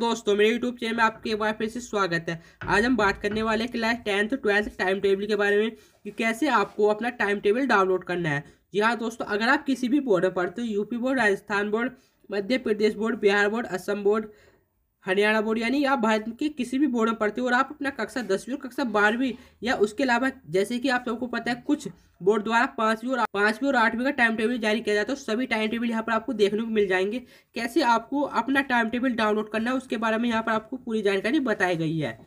दोस्तों मेरे YouTube channel में आपके एक बार फिर से स्वागत है आज हम बात करने वाले हैं class tenth twelfth time table के बारे में कि कैसे आपको अपना टाइम टेबल डाउनलोड करना है जी हाँ दोस्तों अगर आप किसी भी बोर्ड पर पढ़ते हो UP board Rajasthan board Madhya Pradesh board Bihar board Assam board Haryana board यानी आप भारत के किसी भी बोर्ड में पढ़ते हो और आप अपना कक्षा दसवीं और कक्षा बारहवीं या उसके अलावा जैसे कि आप सबको पता है कुछ बोर्ड द्वारा पाँचवीं और पांचवीं और आठवीं का टाइम टेबल जारी किया जाता है सभी टाइम टेबल यहाँ पर आपको देखने को मिल जाएंगे कैसे आपको अपना टाइम टेबल डाउनलोड करना है उसके बारे में यहाँ पर आपको पूरी जानकारी बताई गई है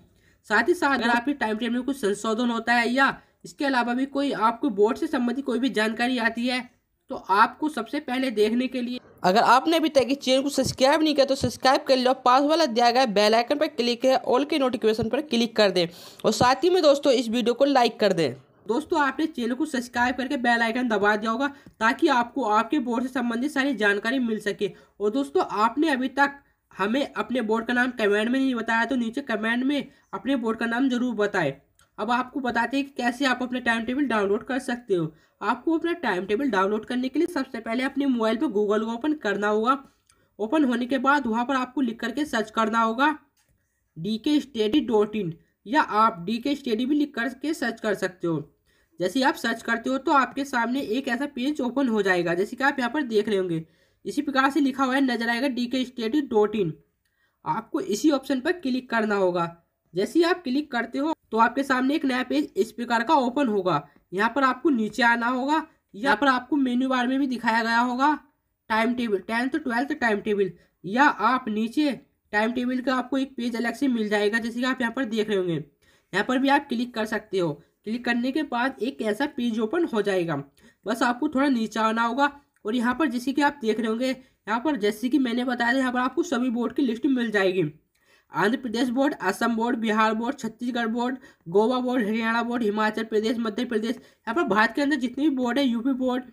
साथ ही साथ अगर आपके टाइम टेबल में कुछ संशोधन होता है या इसके अलावा भी कोई आपको बोर्ड से संबंधित कोई भी जानकारी आती है तो आपको सबसे पहले देखने के लिए अगर आपने अभी तक इस चैनल को सब्सक्राइब नहीं किया तो सब्सक्राइब कर लो पास वाला दिया गया बेल आइकन पर क्लिक है ऑल के नोटिफिकेशन पर क्लिक कर दें और साथ ही में दोस्तों इस वीडियो को लाइक कर दें दोस्तों आपने चैनल को सब्सक्राइब करके बेल आइकन दबा दिया होगा ताकि आपको आपके बोर्ड से संबंधित सारी जानकारी मिल सके और दोस्तों आपने अभी तक हमें अपने बोर्ड का नाम कमेंट में नहीं बताया तो नीचे कमेंट में अपने बोर्ड का नाम जरूर बताएं अब आपको बताते हैं कि कैसे आप अपना टाइम टेबल डाउनलोड कर सकते हो आपको अपना टाइम टेबल डाउनलोड करने के लिए सबसे पहले अपने मोबाइल पर गूगल को ओपन करना होगा ओपन होने के बाद वहाँ पर आपको लिख करके सर्च करना होगा डी के स्टडी डॉट इन या आप डी के स्टडी भी लिख करके सर्च कर सकते हो जैसे आप सर्च करते हो तो आपके सामने एक ऐसा पेज ओपन हो जाएगा जैसे कि आप यहाँ पर देख रहे होंगे इसी प्रकार से लिखा हुआ है नजर आएगा डी के स्टडी डॉट इन आपको इसी ऑप्शन पर क्लिक करना होगा जैसे ही आप क्लिक करते हो तो आपके सामने एक नया पेज इस प्रकार का ओपन होगा यहाँ पर आपको नीचे आना होगा यहाँ पर आपको मेन्यू बार में भी दिखाया गया होगा time table tenth twelfth time table या आप नीचे टाइम टेबल का आपको एक पेज अलग से मिल जाएगा जैसे कि आप यहाँ पर देख रहे होंगे यहाँ पर भी आप क्लिक कर सकते हो क्लिक करने के बाद एक ऐसा पेज ओपन हो जाएगा बस आपको थोड़ा नीचे आना होगा और यहाँ पर जैसे कि आप देख रहे होंगे यहाँ पर जैसे कि मैंने बताया था यहाँ पर आपको सभी बोर्ड की लिस्ट मिल जाएगी Andhra Pradesh board Assam board Bihar board Chhattisgarh board Goa board Haryana board Himachal Pradesh Madhya Pradesh यहाँ पर भारत के अंदर जितने भी बोर्ड है UP board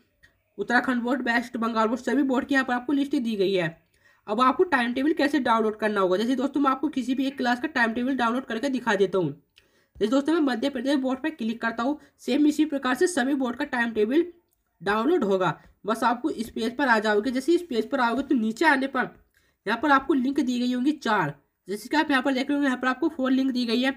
Uttarakhand board West Bengal board सभी बोर्ड की यहाँ पर आपको लिस्ट दी गई है अब आपको टाइम टेबल कैसे डाउनलोड करना होगा जैसे दोस्तों मैं आपको किसी भी एक क्लास का टाइम टेबल डाउनलोड करके दिखा देता हूँ जैसे दोस्तों मैं मध्य प्रदेश बोर्ड पर क्लिक करता हूँ सेम इसी प्रकार से सभी बोर्ड का टाइम टेबल डाउनलोड होगा बस आपको इस पेज पर आ जाओगे जैसे इस पेज पर आओगे तो नीचे आने पर यहाँ पर आपको लिंक दी गई होंगी चार जैसे कि आप यहाँ पर देख रहे हो यहाँ पर आपको फोर लिंक दी गई है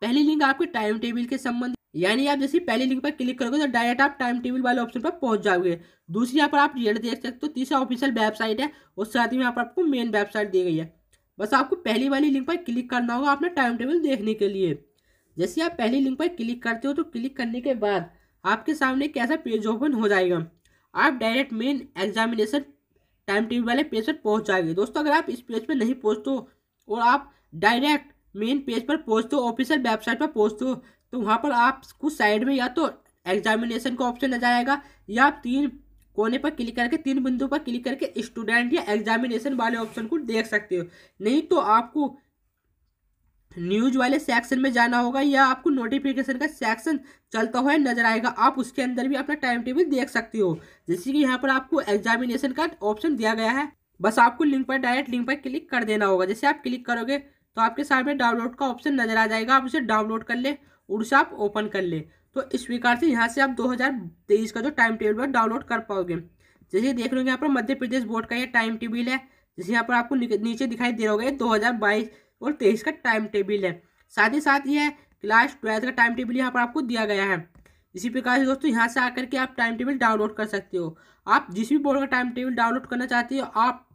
पहली लिंक आपके टाइम टेबल के संबंध यानी आप जैसे पहली लिंक पर क्लिक करोगे तो डायरेक्ट आप टाइम टेबल वाले ऑप्शन पर पहुंच जाओगे दूसरी यहाँ पर आप रेट देख सकते हो तो तीसरा ऑफिशियल वेबसाइट है और साथ ही यहाँ पर आपको मेन वेबसाइट दी गई है बस आपको पहली वाली लिंक पर क्लिक करना होगा अपना टाइम टेबल देखने के लिए जैसे आप पहली लिंक पर क्लिक करते हो तो क्लिक करने के बाद आपके सामने कैसा पेज ओपन हो जाएगा आप direct main examination time table वाले पेज पर पहुँच जाएंगे दोस्तों अगर आप इस पेज पर नहीं पहुँचते और आप डायरेक्ट मेन पेज पर पहुँच दो ऑफिशियल वेबसाइट पर पहुँचते हो तो वहाँ पर आप कुछ साइड में या तो एग्जामिनेशन का ऑप्शन नजर आएगा या आप तीन कोने पर क्लिक करके तीन बिंदु पर क्लिक करके स्टूडेंट या एग्जामिनेशन वाले ऑप्शन को देख सकते हो नहीं तो आपको न्यूज वाले सेक्शन में जाना होगा या आपको नोटिफिकेशन का सेक्शन चलता हुआ नजर आएगा आप उसके अंदर भी अपना टाइम टेबल देख सकते हो जैसे कि यहाँ पर आपको एग्जामिनेशन का ऑप्शन दिया गया है बस आपको लिंक पर डायरेक्ट लिंक पर क्लिक कर देना होगा जैसे आप क्लिक करोगे तो आपके सामने डाउनलोड का ऑप्शन नज़र आ जाएगा आप उसे डाउनलोड कर ले और उसे आप ओपन कर लें तो इस प्रकार से यहाँ से आप 2023 का जो टाइम टेबल है डाउनलोड कर पाओगे जैसे देख लो यहाँ पर मध्य प्रदेश बोर्ड का ये टाइम टेबल है जैसे यहाँ पर आपको नीचे दिखाई दे रहा होगा ये दो और तेईस का टाइम टेबल है साथ ही साथ ये क्लास ट्वेल्थ का टाइम टेबल यहाँ पर आपको दिया गया है इसी प्रकार से दोस्तों यहाँ से आकर के आप टाइम टेबल डाउनलोड कर सकते हो आप जिस भी बोर्ड का टाइम टेबल डाउनलोड करना चाहते हो आप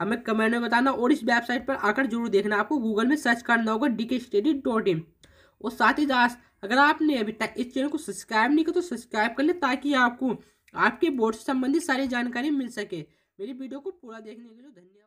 हमें कमेंट में बताना और इस वेबसाइट पर आकर जरूर देखना आपको गूगल में सर्च करना होगा डी के स्टडी डॉट इन और साथ ही दास अगर आपने अभी तक इस चैनल को सब्सक्राइब नहीं किया तो सब्सक्राइब कर लें ताकि आपको आपके बोर्ड से संबंधित सारी जानकारी मिल सके मेरी वीडियो को पूरा देखने के लिए धन्यवाद